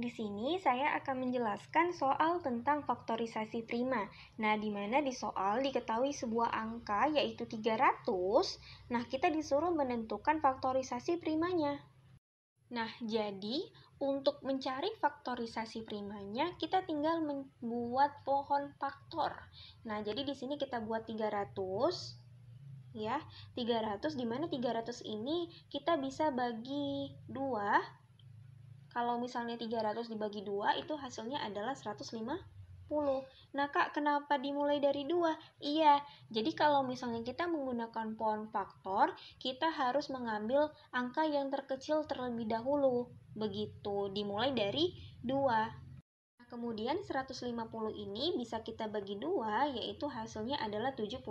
Di sini saya akan menjelaskan soal tentang faktorisasi prima. Nah, di mana di soal diketahui sebuah angka yaitu 300. Nah, kita disuruh menentukan faktorisasi primanya. Nah, jadi untuk mencari faktorisasi primanya kita tinggal membuat pohon faktor. Nah, jadi di sini kita buat 300 ya 300 Di mana 300 ini kita bisa bagi dua kalau misalnya 300 dibagi 2 itu hasilnya adalah 150. Nah kak, kenapa dimulai dari 2? Iya, jadi kalau misalnya kita menggunakan pohon faktor, kita harus mengambil angka yang terkecil terlebih dahulu. Begitu, dimulai dari 2 Nah, kemudian 150 ini bisa kita bagi 2 yaitu hasilnya adalah 75.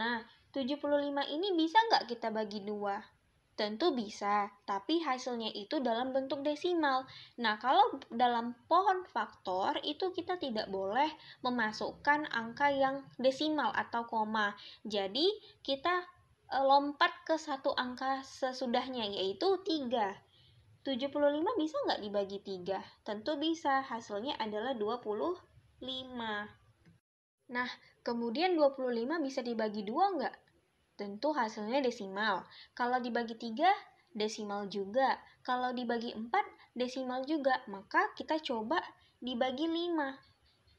Nah, 75 ini bisa nggak kita bagi 2? Tentu bisa, tapi hasilnya itu dalam bentuk desimal. Nah, kalau dalam pohon faktor itu kita tidak boleh memasukkan angka yang desimal atau koma. Jadi, kita e, lompat ke satu angka sesudahnya yaitu 3. 75 bisa nggak dibagi 3? Tentu bisa, hasilnya adalah 25. Nah, kemudian 25 bisa dibagi 2 nggak? tentu hasilnya desimal. Kalau dibagi 3, desimal juga. Kalau dibagi 4, desimal juga. Maka kita coba dibagi 5.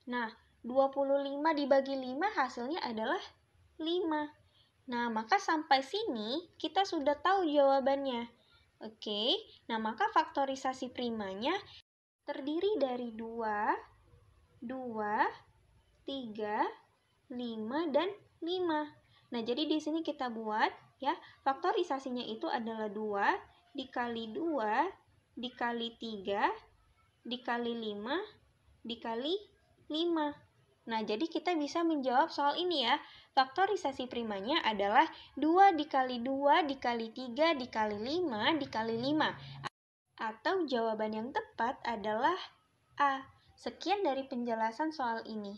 Nah, 25 dibagi 5 hasilnya adalah 5. Nah, maka sampai sini kita sudah tahu jawabannya. Oke, nah maka faktorisasi primanya terdiri dari 2, 2, 3, 5, dan 5. Nah, jadi di sini kita buat ya, faktorisasinya itu adalah 2 dikali 2 dikali 3 dikali 5 dikali 5. Nah, jadi kita bisa menjawab soal ini ya. Faktorisasi primanya adalah 2 dikali 2 dikali 3 dikali 5 dikali 5. Atau jawaban yang tepat adalah A. Sekian dari penjelasan soal ini.